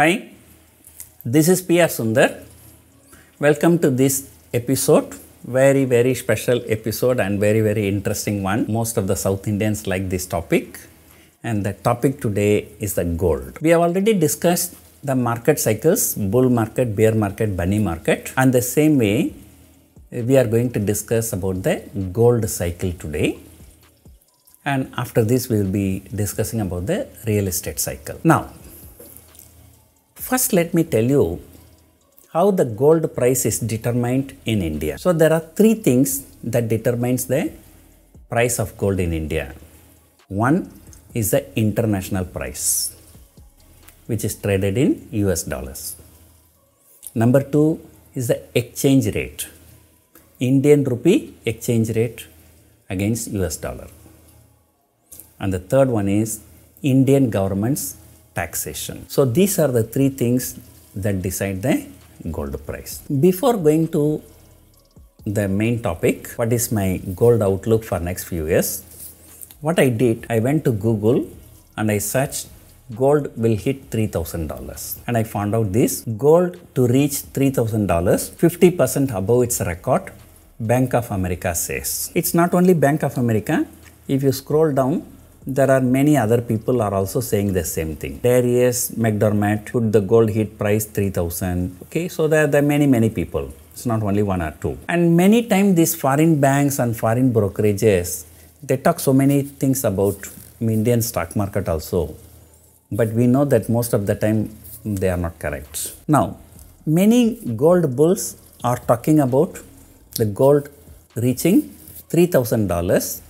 Hi, this is P.R. Sundar. Welcome to this episode. Very, very special episode and very, very interesting one. Most of the South Indians like this topic. And the topic today is the gold. We have already discussed the market cycles, bull market, bear market, bunny market. And the same way, we are going to discuss about the gold cycle today. And after this, we will be discussing about the real estate cycle. Now, First, let me tell you how the gold price is determined in India. So there are three things that determines the price of gold in India. One is the international price, which is traded in US dollars. Number two is the exchange rate, Indian rupee exchange rate against US dollar. And the third one is Indian government's taxation. So these are the three things that decide the gold price. Before going to the main topic, what is my gold outlook for next few years? What I did, I went to Google and I searched gold will hit $3,000. And I found out this gold to reach $3,000, 50% above its record, Bank of America says. It's not only Bank of America, if you scroll down, there are many other people are also saying the same thing. Darius McDermott put the gold hit price 3000. Okay, so there, there are many, many people. It's not only one or two. And many times these foreign banks and foreign brokerages, they talk so many things about Indian stock market also. But we know that most of the time they are not correct. Now, many gold bulls are talking about the gold reaching $3,000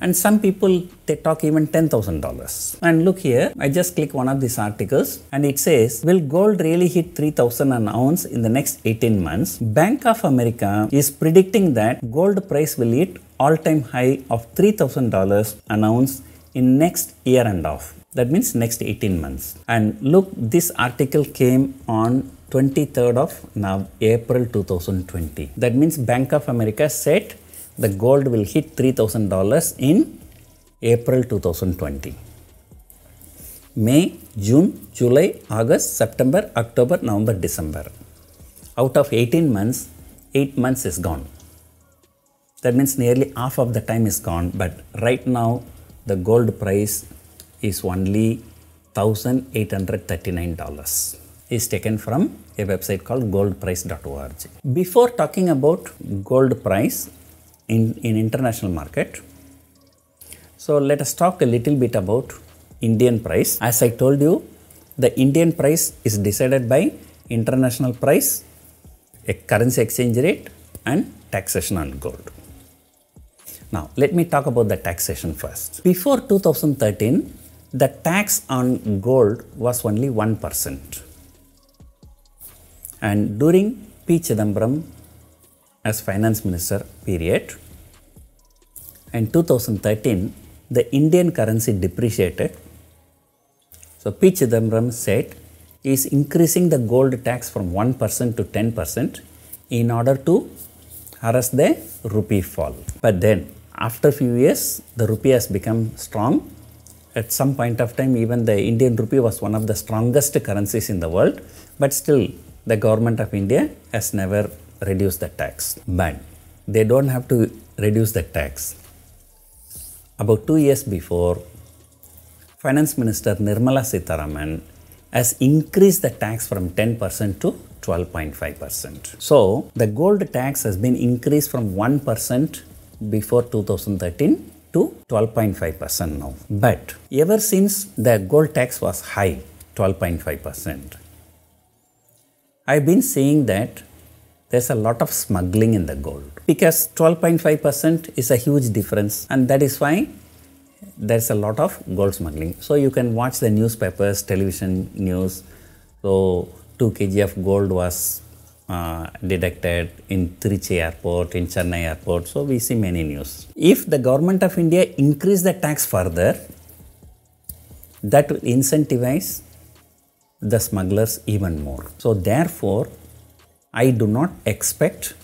and some people they talk even $10,000. And look here, I just click one of these articles and it says, will gold really hit 3,000 an ounce in the next 18 months? Bank of America is predicting that gold price will hit all-time high of $3,000 an ounce in next year and off. That means next 18 months. And look, this article came on 23rd of now April 2020. That means Bank of America said the gold will hit $3,000 in April 2020. May, June, July, August, September, October, November, December. Out of 18 months, 8 months is gone. That means nearly half of the time is gone, but right now the gold price is only $1,839 It's taken from a website called goldprice.org. Before talking about gold price, in, in international market. So let us talk a little bit about Indian price. As I told you, the Indian price is decided by international price, a currency exchange rate and taxation on gold. Now let me talk about the taxation first. Before 2013, the tax on gold was only 1%. And during P. Chidambaram as finance minister, period and 2013 the Indian currency depreciated. So P. Chidambaram said is increasing the gold tax from 1% to 10% in order to arrest the rupee fall. But then after few years the rupee has become strong. At some point of time even the Indian rupee was one of the strongest currencies in the world but still the government of India has never reduced the tax. But they don't have to reduce the tax. About two years before, Finance Minister Nirmala Sitharaman has increased the tax from 10% to 12.5%. So, the gold tax has been increased from 1% before 2013 to 12.5% now. But ever since the gold tax was high, 12.5%, I've been saying that there's a lot of smuggling in the gold because 12.5% is a huge difference and that is why there's a lot of gold smuggling. So you can watch the newspapers, television news. So 2 kg of gold was uh, detected in Trichy airport, in Chennai airport. So we see many news. If the government of India increase the tax further, that will incentivize the smugglers even more. So therefore, I do not expect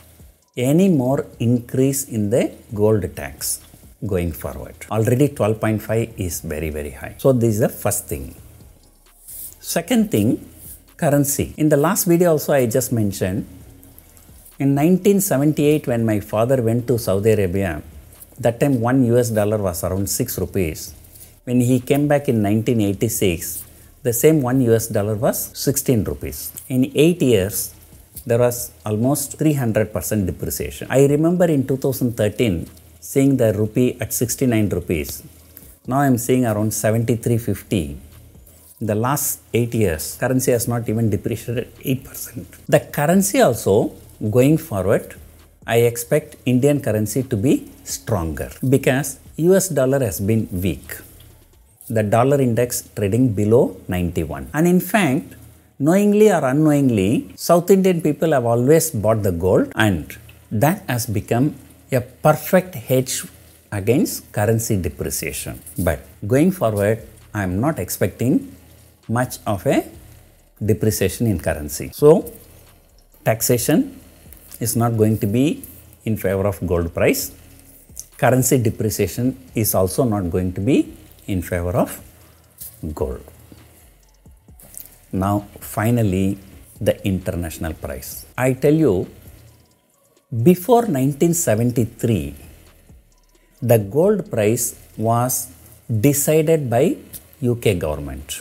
any more increase in the gold tax going forward. Already 12.5 is very, very high. So this is the first thing. Second thing, currency. In the last video also I just mentioned, in 1978 when my father went to Saudi Arabia, that time 1 US dollar was around 6 rupees. When he came back in 1986, the same 1 US dollar was 16 rupees. In 8 years, there was almost 300% depreciation. I remember in 2013 seeing the rupee at 69 rupees. Now I am seeing around 73.50. In the last 8 years, currency has not even depreciated 8%. The currency also going forward, I expect Indian currency to be stronger because US dollar has been weak. The dollar index trading below 91. And in fact, Knowingly or unknowingly, South Indian people have always bought the gold and that has become a perfect hedge against currency depreciation. But going forward, I am not expecting much of a depreciation in currency. So, taxation is not going to be in favor of gold price. Currency depreciation is also not going to be in favor of gold. Now, finally, the international price. I tell you, before 1973, the gold price was decided by UK government.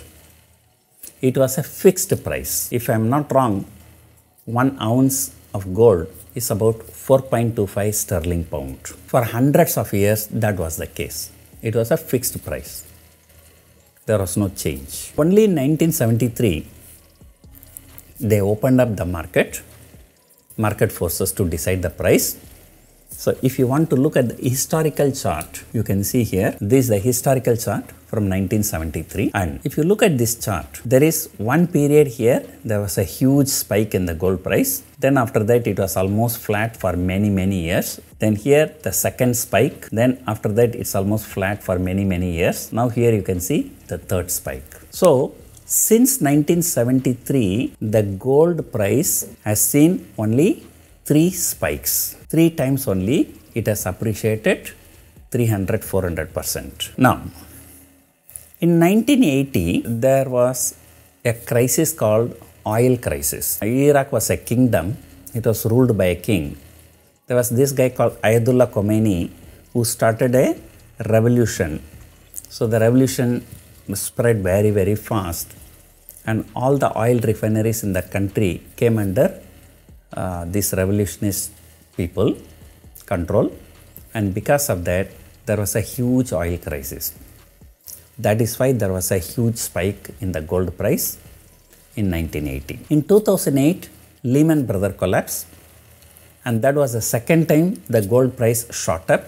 It was a fixed price. If I am not wrong, one ounce of gold is about 4.25 sterling pound. For hundreds of years, that was the case. It was a fixed price there was no change. Only in 1973, they opened up the market, market forces to decide the price so if you want to look at the historical chart, you can see here, this is the historical chart from 1973 and if you look at this chart, there is one period here, there was a huge spike in the gold price. Then after that, it was almost flat for many, many years. Then here, the second spike. Then after that, it's almost flat for many, many years. Now here you can see the third spike. So since 1973, the gold price has seen only three spikes. Three times only it has appreciated 300 400 percent. Now, in 1980, there was a crisis called oil crisis. Iraq was a kingdom. It was ruled by a king. There was this guy called Ayatollah Khomeini who started a revolution. So the revolution spread very, very fast and all the oil refineries in the country came under uh, these revolutionist people control and because of that there was a huge oil crisis that is why there was a huge spike in the gold price in 1980 in 2008 lehman Brothers collapse and that was the second time the gold price shot up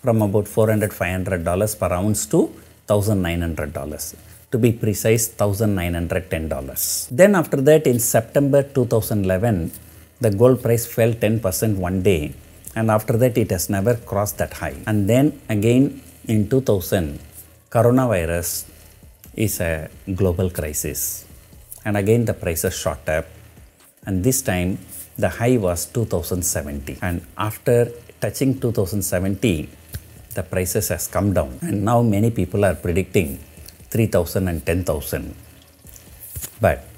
from about 400 500 dollars per ounce to 1900 dollars to be precise 1910 dollars then after that in september 2011 the gold price fell 10% one day and after that it has never crossed that high and then again in 2000 coronavirus is a global crisis and again the prices shot up and this time the high was 2070 and after touching 2070 the prices has come down and now many people are predicting 3000 and 10000 but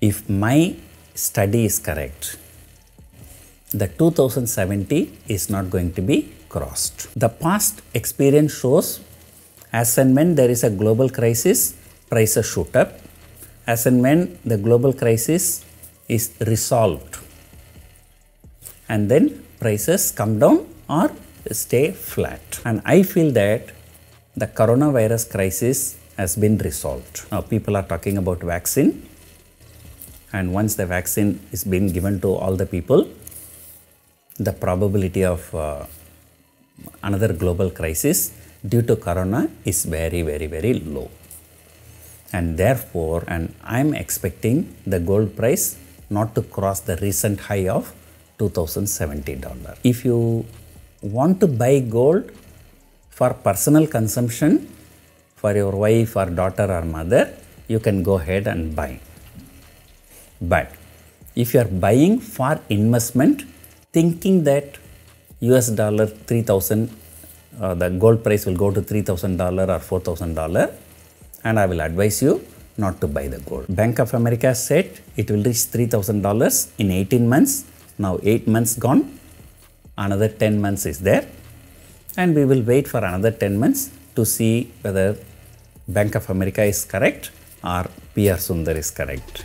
if my study is correct, the 2070 is not going to be crossed. The past experience shows as and when there is a global crisis, prices shoot up. As and when the global crisis is resolved, and then prices come down or stay flat. And I feel that the coronavirus crisis has been resolved. Now people are talking about vaccine and once the vaccine is being given to all the people, the probability of uh, another global crisis due to corona is very, very, very low. And therefore, and I'm expecting the gold price not to cross the recent high of $2070. If you want to buy gold for personal consumption for your wife or daughter or mother, you can go ahead and buy. But if you are buying for investment, thinking that US dollar 3000, uh, the gold price will go to $3,000 or $4,000, and I will advise you not to buy the gold. Bank of America said it will reach $3,000 in 18 months. Now, 8 months gone, another 10 months is there, and we will wait for another 10 months to see whether Bank of America is correct or PR Sundar is correct